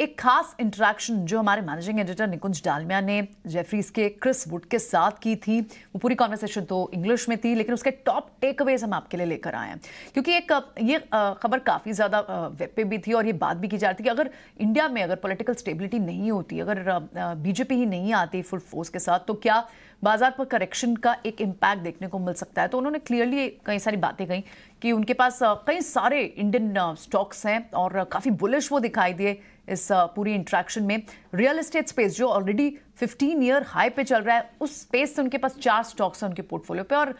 एक खास इंटरेक्शन जो हमारे मैनेजिंग एडिटर निकुंज डालमिया ने जेफरीज के क्रिस वुड के साथ की थी वो पूरी कॉन्वर्सेशन तो इंग्लिश में थी लेकिन उसके टॉप टेक अवेज हम आपके लिए लेकर आए हैं क्योंकि एक ये खबर काफ़ी ज़्यादा वेब पे भी थी और ये बात भी की जा रही थी कि अगर इंडिया में अगर पोलिटिकल स्टेबिलिटी नहीं होती अगर बीजेपी ही नहीं आती फुल फोर्स के साथ तो क्या बाजार पर करेक्शन का एक इम्पैक्ट देखने को मिल सकता है तो उन्होंने क्लियरली कई सारी बातें कही कि उनके पास कई सारे इंडियन स्टॉक्स हैं और काफ़ी बुलिश वो दिखाई दिए इस पूरी इंट्रैक्शन में रियल एस्टेट स्पेस जो ऑलरेडी 15 ईयर हाई पे चल रहा है उस स्पेस से उनके पास चार स्टॉक्स हैं उनके पोर्टफोलियो पे और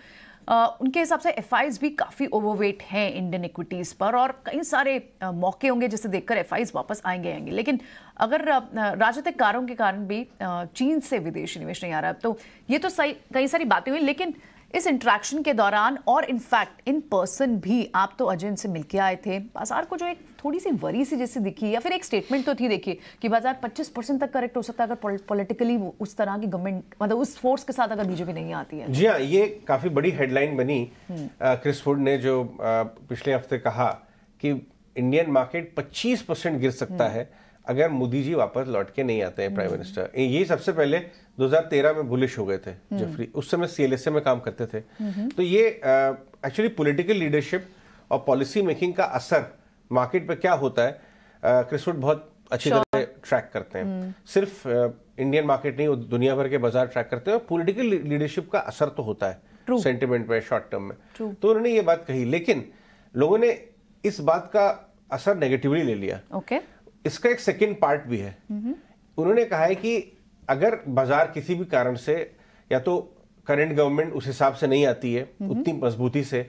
उनके हिसाब से एफ भी काफ़ी ओवरवेट हैं इंडियन इक्विटीज़ पर और कई सारे मौके होंगे जिसे देखकर एफ वापस आएंगे आएंगे लेकिन अगर राजनीतिक कारों के कारण भी चीन से विदेशी निवेश नहीं आ रहा है तो ये तो सही कई सारी बातें हुई लेकिन इस इंट्रैक्शन के दौरान और इनफैक्ट इन पर्सन भी आप तो अजय से मिलके आए थे बाजार को जो एक थोड़ी सी वरी सी जैसे दिखी या फिर एक स्टेटमेंट तो थी देखिए कि बाजार 25 परसेंट तक करेक्ट हो सकता है अगर पॉलिटिकली उस तरह की गवर्नमेंट मतलब उस फोर्स के साथ अगर बीजेपी नहीं आती है जी हाँ ये काफ़ी बड़ी हेडलाइन बनी क्रिस हम्म। फूड ने जो पिछले हफ्ते कहा कि इंडियन मार्केट पच्चीस गिर सकता हम्म। है अगर मोदी जी वापस लौट के नहीं आते हैं प्राइम हम्म। मिनिस्टर ये सबसे पहले 2013 में बुलिश हो गए थे जफरी हम्म। उस समय सीएलएसए में काम करते थे हम्म। तो ये एक्चुअली पॉलिटिकल लीडरशिप और पॉलिसी मेकिंग का असर मार्केट पे क्या होता है क्रिसवुड बहुत अच्छी तरह से ट्रैक करते हैं सिर्फ इंडियन मार्केट नहीं दुनिया भर के बाजार ट्रैक करते हैं और पॉलिटिकल लीडरशिप का असर तो होता है सेंटिमेंट में शॉर्ट टर्म में तो उन्होंने ये बात कही लेकिन लोगों ने इस बात का असर नेगेटिवली ले लिया okay. इसका एक सेकेंड पार्ट भी है उन्होंने कहा है कि अगर बाजार किसी भी कारण से या तो करंट गवर्नमेंट उस हिसाब से नहीं आती है उतनी मजबूती से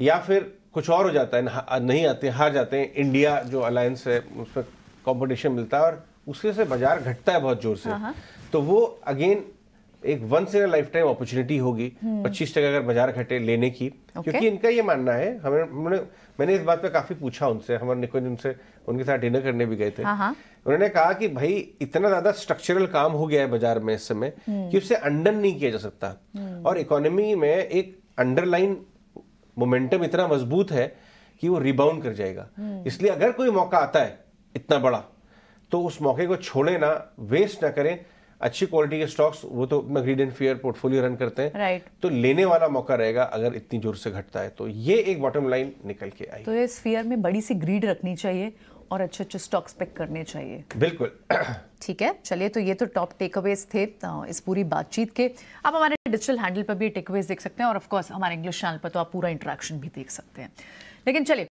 या फिर कुछ और हो जाता है नहीं आते हार जाते हैं इंडिया जो अलायंस है उसमें कंपटीशन मिलता है और उसके से बाजार घटता है बहुत जोर से हाँ, हाँ। तो वो अगेन एक one in lifetime opportunity होगी हम्म। पच्चीस टका अगर बाजार घटे लेने की okay. क्योंकि इनका ये मानना है हमें उन्होंने मैंने इस बात पे काफी पूछा उनसे हमारे निकुंज उनसे उनके साथ डिनर करने भी गए थे हाँ, हाँ। उन्होंने कहा कि भाई इतना ज्यादा स्ट्रक्चरल काम हो गया है बाजार में इस समय हम्म। कि उससे अंडन नहीं किया जा सकता हम्म। और इकोनॉमी में एक अंडरलाइन मोमेंटम इतना मजबूत है कि वो रिबाउंड कर जाएगा इसलिए अगर कोई मौका आता है इतना बड़ा तो उस मौके को छोड़े ना वेस्ट ना करें अच्छी क्वालिटी के स्टॉक्स वो तो अपना greed and fear portfolio run करते हैं right. तो लेने वाला मौका रहेगा अगर इतनी जोर से घटता है तो ये एक बॉटम लाइन निकल के आई तो इस फेयर में बड़ी सी ग्रीड रखनी चाहिए और अच्छे अच्छे स्टॉक्स पिक करने चाहिए बिल्कुल ठीक है चलिए तो ये तो टॉप टेकअवेज थे इस पूरी बातचीत के आप हमारे डिजिटल हैंडल पर भी टेकअवेज देख सकते हैं और ऑफकोर्स हमारे इंग्लिश चैनल पर तो आप पूरा इंट्रैक्शन भी देख सकते हैं लेकिन चलिए